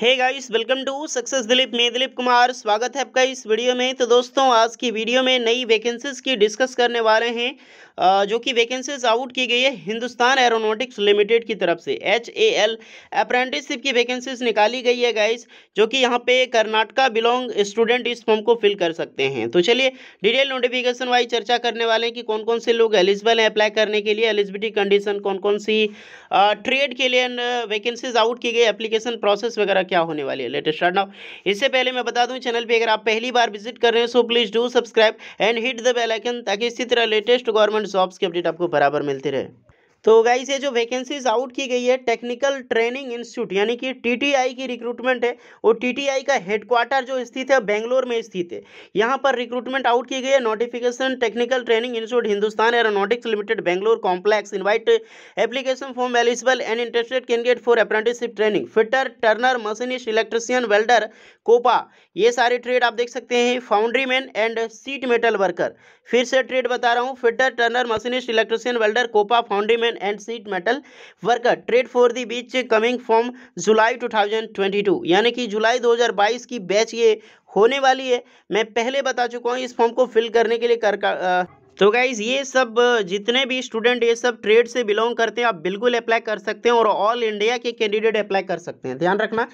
hey guys welcome to success Dilip मैं दिलीप कुमार स्वागत है आपका इस वीडियो में तो दोस्तों आज की वीडियो में नई वैकेंसीज की डिस्कस करने वाले हैं जो कि वैकेंसीज आउट की गई है हिंदुस्तान एरोनॉटिक्स लिमिटेड की तरफ से एच ए एल अप्रेंटिसशिप की वैकेंसीज निकाली गई है गाइस जो कि यहाँ पे कर्नाटका बिलोंग स्टूडेंट इस फॉर्म को फिल कर सकते हैं तो चलिए डिटेल नोटिफिकेशन वाइज चर्चा करने वाले हैं कि कौन कौन से लोग एलिजिबल हैं अप्लाई करने के लिए एलिजिबिलिटी कंडीशन कौन कौन सी ट्रेड के लिए वैकेंसीज आउट की गई एप्लीकेशन प्रोसेस वगैरह क्या होने वाली है लेटेस्ट अर्न इससे पहले मैं बता दूं चैनल पे अगर आप पहली बार विजिट कर रहे हैं so please do subscribe and hit the bell icon ताकि इसी तरह लेटेस्ट गवर्नमेंट जॉब्स की अपडेट आपको बराबर मिलती रहे तो गाइस ये जो वैकेंसीज आउट की गई है टेक्निकल ट्रेनिंग इंस्टीट्यूट यानी कि टीटीआई की रिक्रूटमेंट है और टीटीआई का हेडक्वार्टर जो स्थित है बेंगलोर में स्थित है यहाँ पर रिक्रूटमेंट आउट की गई है notification technical training institute Hindustan aeronautics limited Bangalore complex invite application form eligible and interested candidate for apprenticeship training fitter turner machinist electrician welder COPA ये सारे ट्रेड आप देख सकते हैं foundry man and sheet metal worker फिर से ट्रेड बता रहा हूँ fitter turner machinist electrician welder COPA foundry women and sheet metal worker trade for the batch coming from July 2022 यानी कि जुलाई 2022 की बैच ये होने वाली है मैं पहले बता चुका हूँ इस फॉर्म को फिल करने के लिए कर का, आ, तो गाइज़ ये सब जितने भी स्टूडेंट ये सब ट्रेड से बिलोंग करते हैं आप बिल्कुल अप्लाई कर सकते हैं और ऑल इंडिया के कैंडिडेट अप्लाई कर सकते हैं ध्यान रखना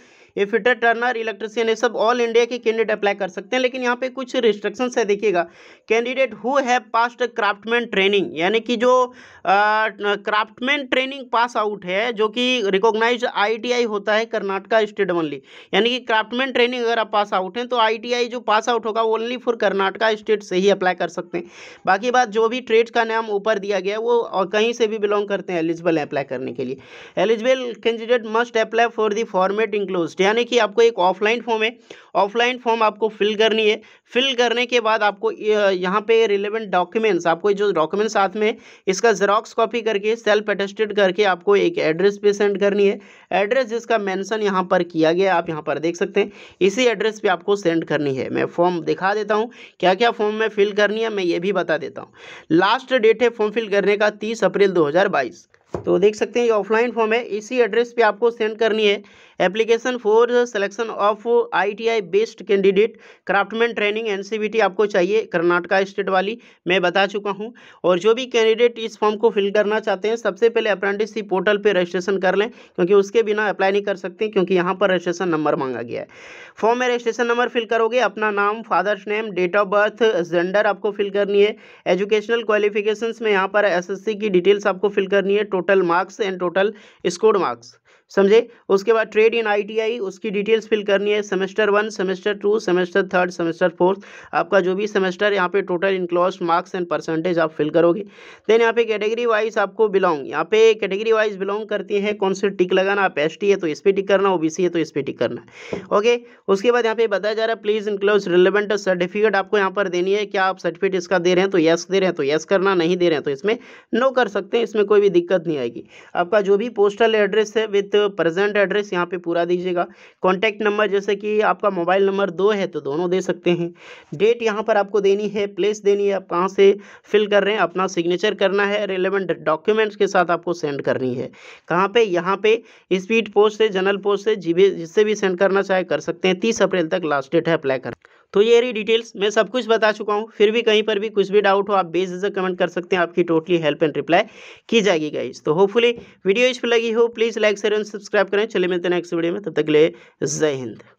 फिटर टर्नर इलेक्ट्रिसियन ये सब ऑल इंडिया के कैंडिडेट अप्लाई कर सकते हैं लेकिन यहाँ पे कुछ रिस्ट्रिक्शन है देखिएगा candidate who have passed craftsman training यानी कि जो क्राफ्टमैन ट्रेनिंग पास आउट है जो कि रिकोगनाइज आई होता है कर्नाटका स्टेट ओनली यानी कि क्राफ्टमैन ट्रेनिंग अगर आप पास आउट हैं तो आई जो पास आउट होगा ओनली फॉर कर्नाटका स्टेट से ही अप्लाई कर सकते हैं बाकी बात जो भी ट्रेड का नाम ऊपर दिया गया वो कहीं से भी बिलोंग करते हैं एलिजिबल अप्लाई करने के लिए eligible candidate must apply for the format enclose यानी कि आपको एक ऑफलाइन फॉर्म है ऑफलाइन फॉर्म आपको फिल करनी है फिल करने के बाद आपको यहाँ पे रिलेवेंट डॉक्यूमेंट्स आपको जो डॉक्यूमेंट्स साथ में इसका जेरोक्स कॉपी करके सेल्फ अटेस्टेड करके आपको एक एड्रेस पे सेंड करनी है एड्रेस जिसका मेंशन यहाँ पर किया गया आप यहाँ पर देख सकते हैं इसी एड्रेस पे आपको सेंड करनी है मैं फॉर्म दिखा देता हूँ क्या क्या फॉर्म में फिल करनी है मैं ये भी बता देता हूँ लास्ट डेट है फॉर्म फिल करने का तीस अप्रैल दो तो देख सकते हैं ये ऑफलाइन फॉर्म है इसी एड्रेस पे आपको सेंड करनी है application for selection of ITI based candidate craftsman training NCVT आपको चाहिए कर्नाटका स्टेट वाली मैं बता चुका हूँ और जो भी कैंडिडेट इस फॉर्म को फिल करना चाहते हैं सबसे पहले अप्रेंटिसशिप पोर्टल पर रजिस्ट्रेशन कर लें क्योंकि उसके बिना अप्लाई नहीं कर सकते क्योंकि यहाँ पर रजिस्ट्रेशन नंबर मांगा गया है फॉर्म में रजिस्ट्रेशन नंबर फिल करोगे अपना नाम father's name date of birth gender आपको फिल करनी है एजुकेशनल क्वालिफिकेशंस में यहाँ पर एसएससी की डिटेल्स आपको फिल करनी है total marks and total score marks समझे उसके बाद ट्रेड इन आईटीआई उसकी डिटेल्स फिल करनी है semester one semester two semester third semester fourth आपका जो भी सेमेस्टर यहाँ पे total enclose marks and percentage आप फिल करोगे देन यहाँ पे कैटेगरी वाइज आपको बिलोंग यहाँ पे कैटेगरी वाइज बिलोंग करती है कौन से टिक लगाना आप एस है तो इस पर टिक करना ओ है तो इस पर टिक करना है ओके उसके बाद यहाँ पे बताया जा रहा है प्लीज़ इनक्लोज रिलेवेंट सर्टिफिकेट आपको यहाँ पर देनी है क्या आप सर्टिफिकेट इसका दे रहे हैं तो येस दे रहे हैं तो येस करना नहीं दे रहे हैं तो इसमें नो कर सकते हैं इसमें कोई भी दिक्कत नहीं आएगी आपका जो भी पोस्टल एड्रेस है विथ प्रेजेंट एड्रेस यहाँ पे पूरा दीजिएगा कॉन्टैक्ट नंबर जैसे कि आपका मोबाइल नंबर दो है तो दोनों दे सकते हैं डेट यहाँ पर आपको देनी है प्लेस देनी है आप कहाँ से फिल कर रहे हैं अपना सिग्नेचर करना है रिलेवेंट डॉक्यूमेंट्स के साथ आपको सेंड करनी है कहाँ पर यहाँ पर स्पीड पोस्ट से जनरल पोस्ट से जी जिससे भी सेंड करना चाहे कर सकते हैं तीस अप्रैल तक लास्ट डेट है अप्लाई कर तो ये रही डिटेल्स मैं सब कुछ बता चुका हूँ फिर भी कहीं पर भी कुछ भी डाउट हो आप बेझिझक कमेंट कर सकते हैं आपकी टोटली हेल्प एंड रिप्लाई की जाएगी गाइज तो होपफुली वीडियो इस पर लगी हो प्लीज़ लाइक शेयर सब्सक्राइब करें चलिए मिलते हैं नेक्स्ट वीडियो में तब तक ले लिए जय हिंद